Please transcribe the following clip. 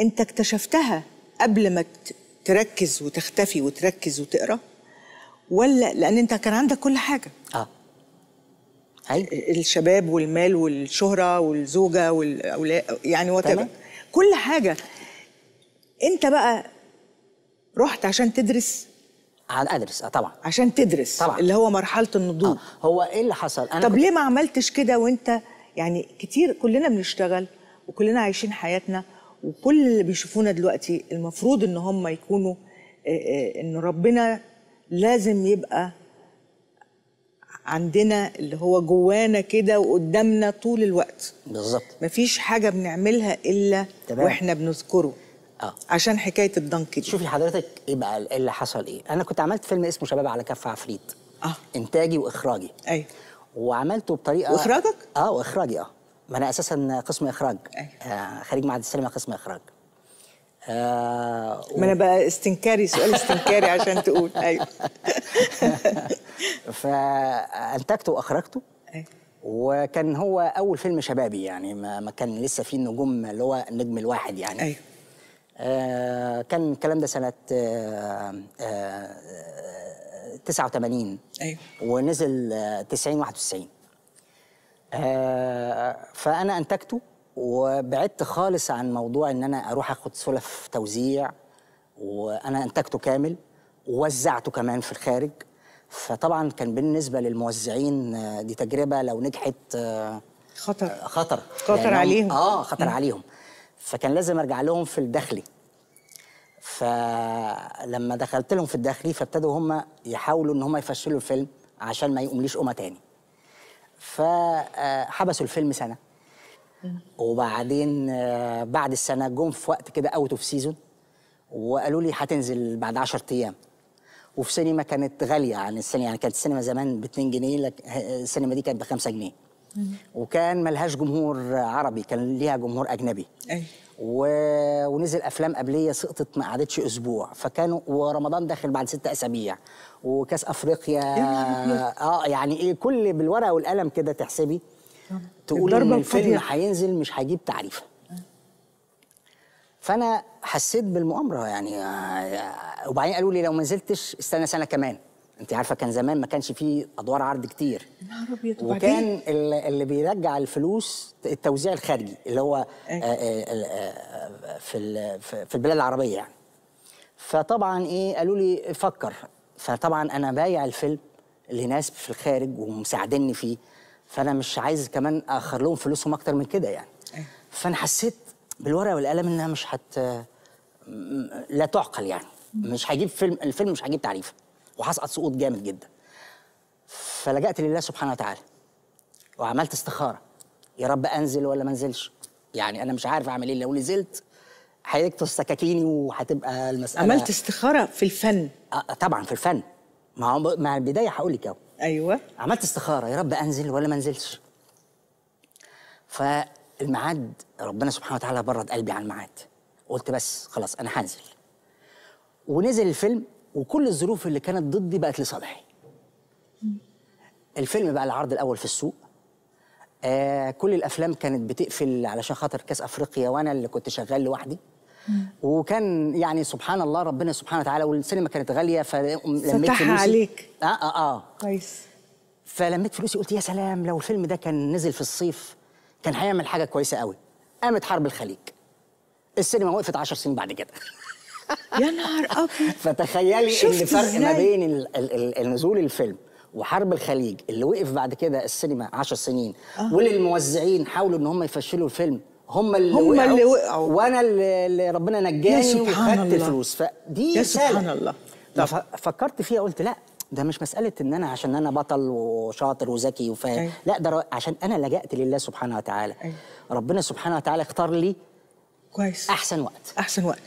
انت اكتشفتها قبل ما تركز وتختفي وتركز وتقرا ولا لان انت كان عندك كل حاجه اه هاي. الشباب والمال والشهره والزوجه والاولاد يعني وات كل حاجه انت بقى رحت عشان تدرس على ادرس اه طبعا عشان تدرس طبعا اللي هو مرحله النضوج آه. هو ايه اللي حصل انا طب كنت... ليه ما عملتش كده وانت يعني كتير كلنا بنشتغل وكلنا عايشين حياتنا وكل اللي بيشوفونا دلوقتي المفروض ان هم يكونوا آه، آه، ان ربنا لازم يبقى عندنا اللي هو جوانا كده وقدامنا طول الوقت بالظبط مفيش حاجه بنعملها الا تمام. واحنا بنذكره اه عشان حكايه الضنك دي شوفي حضرتك ايه بقى اللي حصل ايه انا كنت عملت فيلم اسمه شباب على كف عفريت اه انتاجي واخراجي ايوه وعملته بطريقه واخراجك اه واخراجي اه ما انا اساسا قسم اخراج أيوه. آه، خريج معهد السينما قسم اخراج آه و... ما انا بقى استنكاري سؤال استنكاري عشان تقول ايوه فانتجته واخرجته أيوة. وكان هو اول فيلم شبابي يعني ما كان لسه فيه النجوم اللي هو النجم الواحد يعني ايوه آه كان الكلام ده سنه آه آه 89 آه، ايوه ونزل 90 آه، 91 آه، فانا انتجته وبعدت خالص عن موضوع ان انا اروح اخد سلف توزيع وانا انتجته كامل ووزعته كمان في الخارج فطبعا كان بالنسبه للموزعين آه، دي تجربه لو نجحت آه، خطر خطر خطر عليهم اه خطر عليهم فكان لازم ارجع لهم في الداخلي فلما دخلت لهم في الداخلي فابتدوا هم يحاولوا ان هم يفشلوا الفيلم عشان ما يقومليش قومه تاني فحبسوا الفيلم سنه وبعدين آه، بعد السنه جم في وقت كده اوت اوف سيزون وقالوا لي هتنزل بعد 10 ايام وفي سينما كانت غاليه عن يعني السينما يعني كانت السينما زمان ب 2 جنيه لك السينما دي كانت ب 5 جنيه وكان ملهاش جمهور عربي كان ليها جمهور اجنبي أي. و... ونزل افلام قبليه سقطت ما قعدتش اسبوع فكانوا ورمضان داخل بعد ست اسابيع وكاس افريقيا إيه اه يعني ايه كل بالورقه والقلم كده تحسبي آه. تقول ان الفيلم هينزل مش هيجيب تعريفه فانا حسيت بالمؤامره يعني آه، آه، وبعدين قالوا لي لو ما نزلتش استنى سنه كمان انت عارفه كان زمان ما كانش فيه ادوار عرض كتير وكان اللي بيرجع الفلوس التوزيع الخارجي اللي هو أيوة. آه، آه، آه، في في البلاد العربيه يعني فطبعا ايه قالوا لي فكر فطبعا انا بايع الفيلم لناس في الخارج ومساعديني فيه فانا مش عايز كمان اخر لهم فلوسهم اكتر من كده يعني أيوة. فانا حسيت بالورقه والقلم انها مش هت لا تعقل يعني مش هجيب فيلم الفيلم مش هجيب تعريفه وهسقط سقوط جامد جدا فلجأت لله سبحانه وتعالى وعملت استخاره يا رب انزل ولا ما انزلش يعني انا مش عارف اعمل ايه لو نزلت هيكتر سكاكيني وهتبقى المساله عملت استخاره في الفن أه, آه، طبعا في الفن مع مع البدايه هقول لك اهو ايوه عملت استخاره يا رب انزل ولا ما انزلش فالميعاد ربنا سبحانه وتعالى برد قلبي على الميعاد قلت بس خلاص انا هنزل ونزل الفيلم وكل الظروف اللي كانت ضدي بقت لصالحي الفيلم بقى العرض الاول في السوق آه كل الافلام كانت بتقفل علشان خاطر كاس افريقيا وانا اللي كنت شغال لوحدي وكان يعني سبحان الله ربنا سبحانه وتعالى والسينما كانت غاليه فلميت فلوسي فتحها عليك اه اه اه كويس فلميت فلوسي قلت يا سلام لو الفيلم ده كان نزل في الصيف كان هيعمل حاجه كويسه قوي قامت حرب الخليج السينما وقفت 10 سنين بعد كده يا نهار ابيض فتخيلي الفرق ما بين نزول الفيلم وحرب الخليج اللي وقف بعد كده السينما 10 سنين آه. وللموزعين حاولوا ان هم يفشلوا الفيلم هم اللي هم وقعوا اللي وقعوا وانا اللي ربنا نجاني وخدت فلوس فدي يا سبحان الله فكرت فيها قلت لا ده مش مساله ان انا عشان انا بطل وشاطر وذكي وفاهم لا ده عشان انا لجأت لله سبحانه وتعالى أي. ربنا سبحانه وتعالى اختار لي كويس احسن وقت احسن وقت